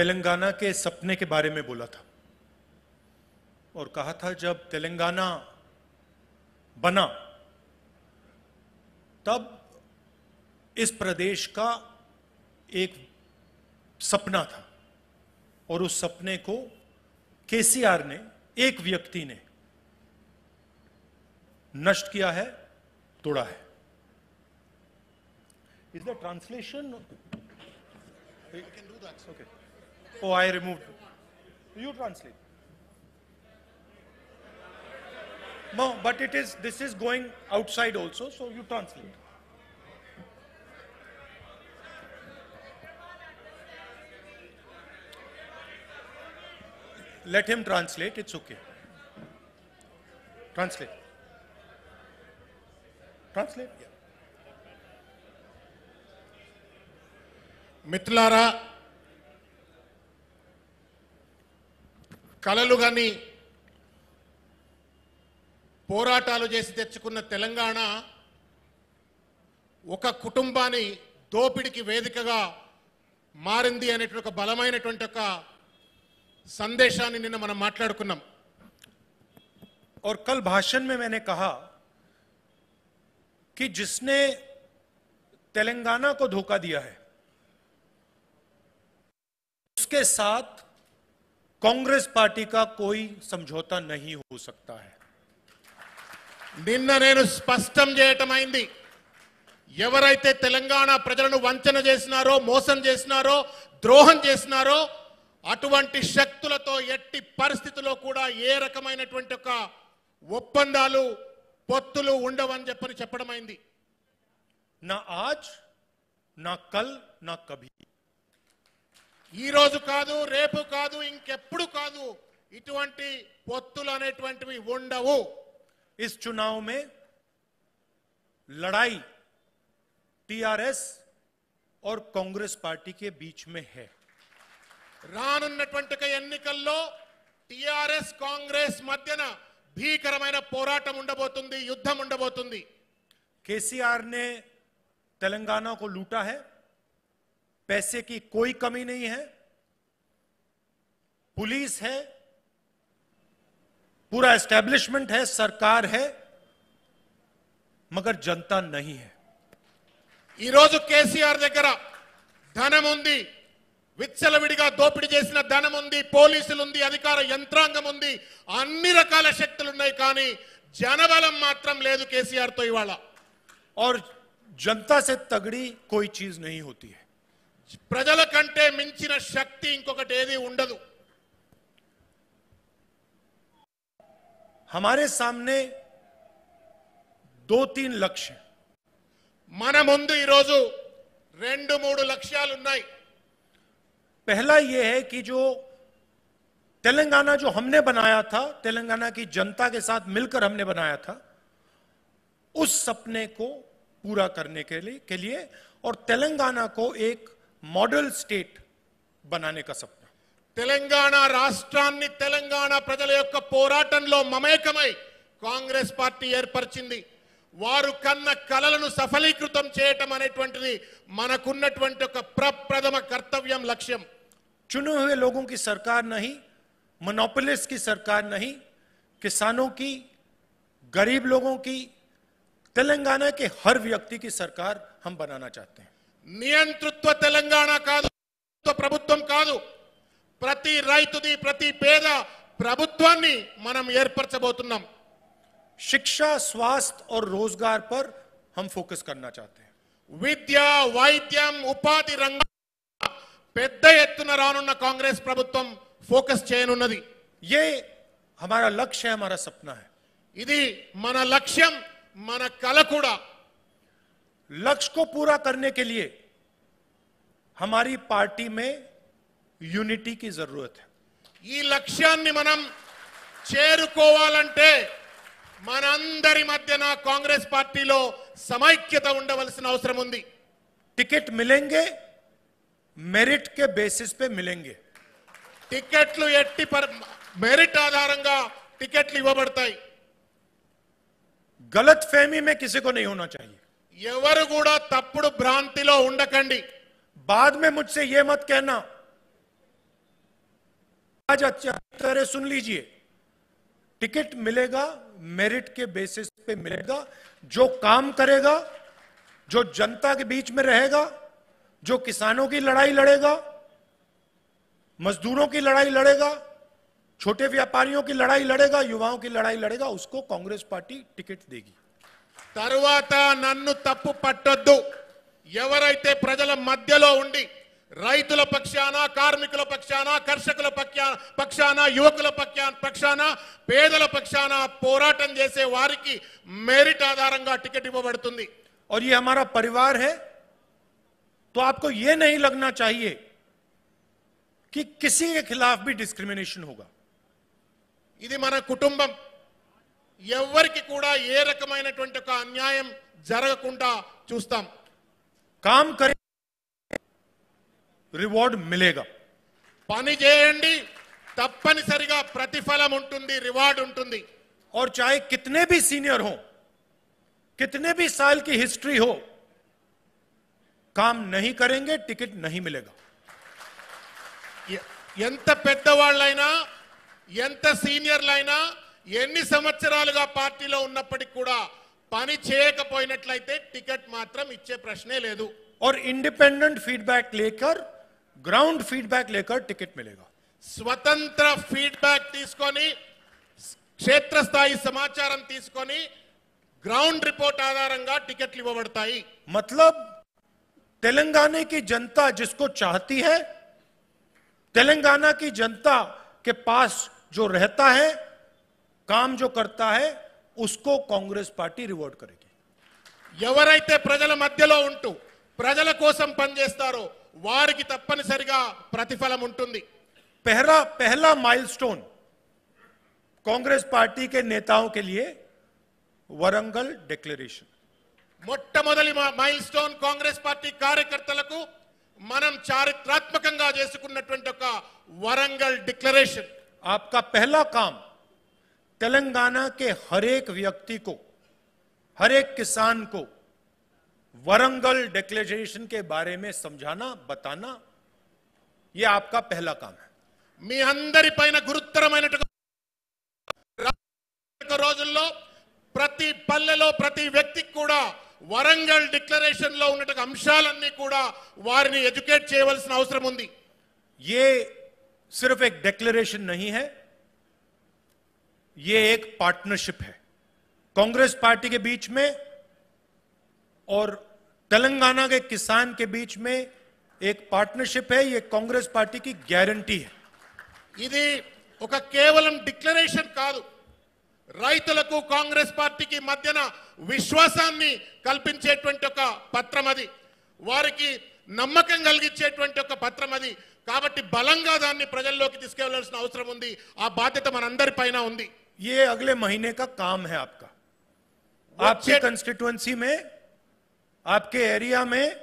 तेलंगाना के सपने के बारे में बोला था और कहा था जब तेलंगाना बना तब इस प्रदेश का एक सपना था और उस सपने को केसीआर ने एक व्यक्ति ने नष्ट किया है तोड़ा है is the translation okay Okay. Oh, I removed You translate. No, but it is, this is going outside also, so you translate. Let him translate, it's okay. Translate. Translate, yeah. మిత్రులారా కలలు కాని పోరాటాలు చేసి తెచ్చుకున్న తెలంగాణ ఒక కుటుంబాని తోపిడికి వేదికగా మారింది అనేటొక బలమైనటువంటి ఒక సందేశాన్ని నిన్న మనం మాట్లాడుకున్నాం. aur kal bhashan mein maine kaha ki jisne telangana ko dhoka diya hai uske saath Congress party కా కోయి సమझौता नहीं हो सकता है నిన్న నేను స్పష్టం చేయటమైంది ఎవరైతే తెలంగాణ ప్రజలను వంచన చేసినారో మోసం చేసినారో ద్రోహం చేసినారో అటువంటి శక్తులతో ఎట్టి పరిస్థితుల్లో కూడా ఏ రకమైనటువంటి ఒక ఒప్పందాలు పొత్తులు ఉండవని చెప్పని చెప్పడమైంది నా ఆజ్ నా కల్ నా కభీ ఈ రోజు కాదు రేపు కాదు ఇంకెప్పుడు కాదు ఇటువంటి పొత్తులునేటువంటివి ఉండవు ఈ ಚುನౌనమే লড়াই టిఆర్ఎస్ aur కాంగ్రెస్ పార్టీ के बीच में है రానున్నటువంటిక ఎన్నికల్లో టిఆర్ఎస్ కాంగ్రెస్ మధ్యన భీకరమైన పోరాటం ఉండబోతుంది యుద్ధం ఉండబోతుంది కేసిఆర్ నే తెలంగాణో కో లుటా హే पैसे की कोई कमी नहीं है पुलिस है पूरा एस्टेब्लिशमेंट है सरकार है मगर जनता नहीं है इरोजु केसीआर దగ్గర ధనముంది విచ్చలవిడిగా దోపిడి చేసిన ధనముంది పోలీసులు ఉంది అధికార యంత్రాంగం ఉంది అన్ని రకాల శక్తులు ఉన్నాయి కానీ జనబలం మాత్రం లేదు కేసిఆర్ తో ఇవాల और जनता से तगड़ी कोई चीज नहीं होती प्रजल कंटे మించిన शक्ति ఇంకొకటి हमारे सामने दो तीन लक्ष्य मन मुझे रेड రెండు पहला यह है कि जो तेलंगाना जो हमने बनाया था तेलंगाना की जनता के साथ मिलकर हमने बनाया था उस सपने को पूरा करने के लिए के लिए और तेलंगाना को एक मॉडल स्टेट बनाने का सपना तेलंगाना राष्ट्रीय तेलंगाना प्रजले योग का कांग्रेस पार्टी येर परचिंदी वारु कन्ना कललनु सफलीकृतम चेटा मने ट्वेंटी मानकुन्नत ट्वेंटो का प्रप्रदम कर्तव्यम लक्ष्यम हुए लोगों की सरकार नहीं मनोपलिस की सरकार नहीं किसानों की गरीब लोगों की तेलंगाना के हर व्यक्ति की सरकार हम बनाना चाहते हैं మీంటూ తో తెలంగాణ కాదు తో ప్రభుత్వం కాదు ప్రతి రైతుది ప్రతి పేద ప్రభుత్వాన్ని మనం ఏర్పర్చబోతున్నాం శిక్షా స్వాస్త్ aur రోజగర్ పర్ హం ఫోకస్ కర్నా చాతే విద్యా వైద్యం ఉపాధి రంగం పెద్ద ఎత్తున రానన్న కాంగ్రెస్ ప్రభుత్వం ఫోకస్ చేయనుంది ఏ మన లక్ష్యం ఏ మన సపనా ఇది మన లక్ష్యం మన కల కుడా लक्ष्य को पूरा करने के लिए हमारी पार्टी में यूनिटी की जरूरत है यह लक्ष्या मन चेरवाले मन अंदर मध्य कांग्रेस पार्टी समैक्यता उड़वलसिन अवसर टिकट मिलेंगे मेरिट के बेसिस पे मिलेंगे टिकट पर मेरिट आधार टिकट इवबड़ता गलत फहमी में किसी को नहीं होना चाहिए ఎవరు కూడా తప్పుడు భ్రాంతిలో बाद में मुझसे यह मत कहना आज अच्छी तरह सुन लीजिए टिकट मिलेगा मेरिट के बेसिस पे मिलेगा जो काम करेगा जो जनता के बीच में रहेगा जो किसानों की लड़ाई लड़ेगा मजदूरों की लड़ाई लड़ेगा छोटे व्यापारियों की लड़ाई लड़ेगा युवाओं की लड़ाई लड़ेगा उसको कांग्रेस पार्टी टिकट देगी తరువాత నన్ను తప్పు పట్టొద్దు ఎవరైతే ప్రజల మధ్యలో ఉండి రైతుల পক্ষেরనా కార్మికుల পক্ষেরనా కర్షకుల పక్ష్యాన పక్షాన యువకుల పక్ష్యాన పక్షాన పేదల పక్ష్యాన పోరాటం చేసి వారికి మెరిట్ ఆధారంగా టికెట్ ఇవ్వబడుతుంది. और ये हमारा परिवार है तो आपको ये नहीं लगना चाहिए कि किसी के खिलाफ भी डिस्क्रिमिनेशन होगा। ఇది మన కుటుంబం एवर की रकम अन्यायम जरगक चूस्त काम कर रिवार मिलेगा पनी चयी तपन सतिफल रिवार और चाहे कितने भी सीनियर हो कितने भी साल की हिस्ट्री हो काम नहीं करेंगे टिकट नहीं मिलेगा ये, सीनियर लाइना యెన్ని సమచారాలుగా పార్టీలో ఉన్నప్పటికీ కూడా పని చేయకపోనట్లయితే టికెట్ మాత్రం ఇచ్చే ప్రశ్నే లేదు ఆర్ ఇండిపెండెంట్ ఫీడ్‌బ్యాక్ లేక గ్రౌండ్ ఫీడ్‌బ్యాక్ లేక టికెట్ మిలేగా స్వతంత్ర ఫీడ్‌బ్యాక్ తీస్కొని క్షేత్రస్థాయి సమాచారం తీస్కొని గ్రౌండ్ రిపోర్ట్ ఆధారంగా టికెట్ ఇవ్వబడతాయి मतलब తెలంగాణේకి जनता जिसको चाहती है तेलंगाना की जनता के पास जो रहता है काम जो करता है उसको कांग्रेस पार्टी रिवॉर्ड करेगी यवरैते ప్రజల మధ్యలో ఉంటు ప్రజల కోసం పనిచేస్తారో వారికి తప్పనిసరిగా ప్రతిఫలం ఉంటుంది پہરો پہلا মাইলস্টোন কংগ্রেস پارٹی کے نیتاؤں کے لیے ورنگل ڈکلیریشن ಮೊಟ್ಟಮೊದಲ মাইলস্টোন ಕಾಂಗ್ರೆس پارٹی ಕಾರ್ಯಕರ್ತలకు మనం చారిత్రాత్మకంగా చేసుకున్నటువంటి ఒక వర్ంగల్ డిక్లరేషన్ आपका पहला काम तेलंगाना के हर एक व्यक्ति को हर एक किसान को वरंगल डिक्लेरेशन के बारे में समझाना बताना यह आपका पहला काम है मे handler పైన గురుత్తరమైనట్టుగా ప్రతి రోజూలో ప్రతి పల్లెలో ప్రతి వ్యక్తికూడా వరంగల్ డిక్లరేషన్ లో ఉన్నట్టుగా అంశాలన్నీ కూడా వారిని ఎడ్యుకేట్ చేయవలసిన అవసరం ఉంది ఏ సిర్ఫ్ ఒక డిక్లరేషన్ نہیں ہے यह एक पार्टनरशिप है कांग्रेस पार्टी के बीच में और तेलंगाना के किसान के बीच में एक पार्टनरशिप है यह कांग्रेस पार्टी की गारंटी है यदि एक केवलन डिक्लेरेशन కాదు రైతులకు కాంగ్రెస్ పార్టీకి మధ్యన విశ్వాసాని కల్పించేటువంటి ఒక పత్రమది వారికి నమ్మకం కలిగించేటువంటి ఒక పత్రమది కాబట్టి బలంగా దాన్ని ప్రజలలోకి తీసుకెళ్లాల్సిన అవసరం ఉంది ఆ బాధ్యత మనందరిపైనా ఉంది ये अगले महीने का काम है आपका आपके कंस्टिट्युएंसी में आपके एरिया में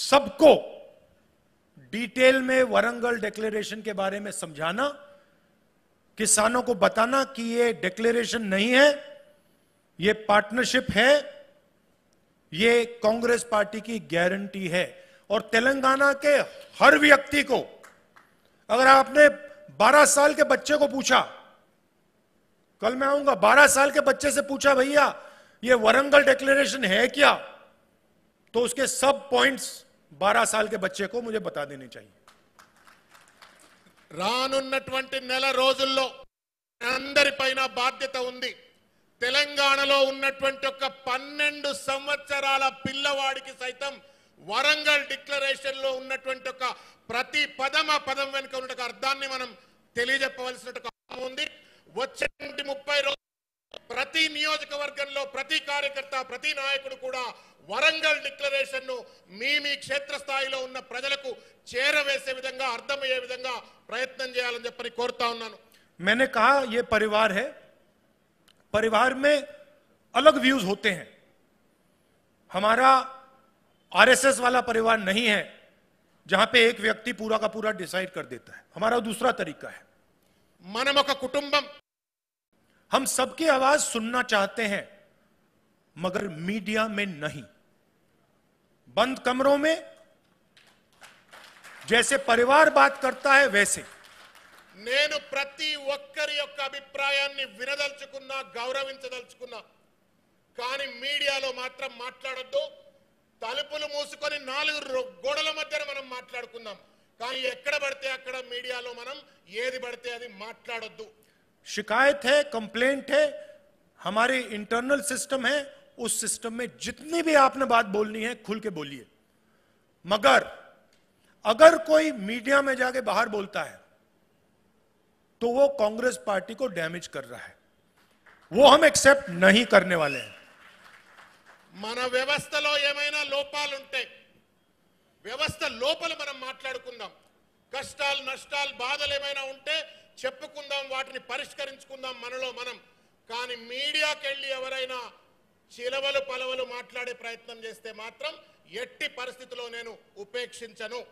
सबको डिटेल में वरंगल डिक्लेरेशन के बारे में समझाना किसानों को बताना कि ये डिक्लेरेशन नहीं है ये पार्टनरशिप है ये कांग्रेस पार्टी की गारंटी है और तेलंगाना के हर व्यक्ति को अगर आपने 12 साल के बच्चे को पूछा कल मैं आऊंगा 12 साल के बच्चे से पूछा भैया ये वरंगल डिक्लेरेशन है क्या तो उसके सब पॉइंट्स 12 साल के बच्चे को मुझे बता देने चाहिए రానున్నటువంటి నెల రోజుల్లో అందరిపైన బాధ్యత ఉంది తెలంగాణలో ఉన్నటువంటి ఒక పన్నెండు సంవత్సరాల పిల్లవాడికి సైతం వరంగల్ డిక్లరేషన్ లో ఉన్నటువంటి ఒక ప్రతి పదం ఆ పదం వెనుక ఉన్న అర్థాన్ని మనం प्रति निजर्ग प्रति कार्यकर्ता प्रति नायक वरंगल डिशन क्षेत्र स्थाई में प्रयत्न चेयर मैंने कहा यह परिवार है परिवार में अलग व्यूज होते हैं हमारा आर एस एस वाला परिवार नहीं है जहां पे एक व्यक्ति पूरा का पूरा डिसाइड कर देता है हमारा दूसरा तरीका है మనమొక కుటుంబం हम सबके आवाज सुनना चाहते हैं मगर मीडिया में नहीं बंद कमरों में जैसे परिवार बात करता है वैसे నేను ప్రతి ఒక్కరి యొక్క అభిప్రాయాన్ని వినదల్చుకున్నా గౌరవించదల్చుకున్నా కానీ మీడియాలో మాత్రం మాట్లాడొద్దు తలుపులు మూసుకొని నాలుగు గోడల మధ్య మనం మాట్లాడుకుందాం शिकायत है कंप्लेंट है हमारी इंटरनल सिस्टम है उस सिस्टम में जितनी भी आपने बात बोलनी है खुल के बोलिए मगर अगर कोई मीडिया में जाके बाहर बोलता है तो वो कांग्रेस पार्टी को डैमेज कर रहा है वो हम एक्सेप्ट नहीं करने वाले हैं मन व्यवस्था लोपाल వ్యవస్థ లోపల మనం మాట్లాడుకుందాం కష్టాలు నష్టాలు బాధలు ఏమైనా ఉంటే చెప్పుకుందాం వాటిని పరిష్కరించుకుందాం మనలో మనం కానీ మీడియాకి వెళ్ళి ఎవరైనా చిలవలు పలవలు మాట్లాడే ప్రయత్నం చేస్తే మాత్రం ఎట్టి పరిస్థితిలో నేను ఉపేక్షించను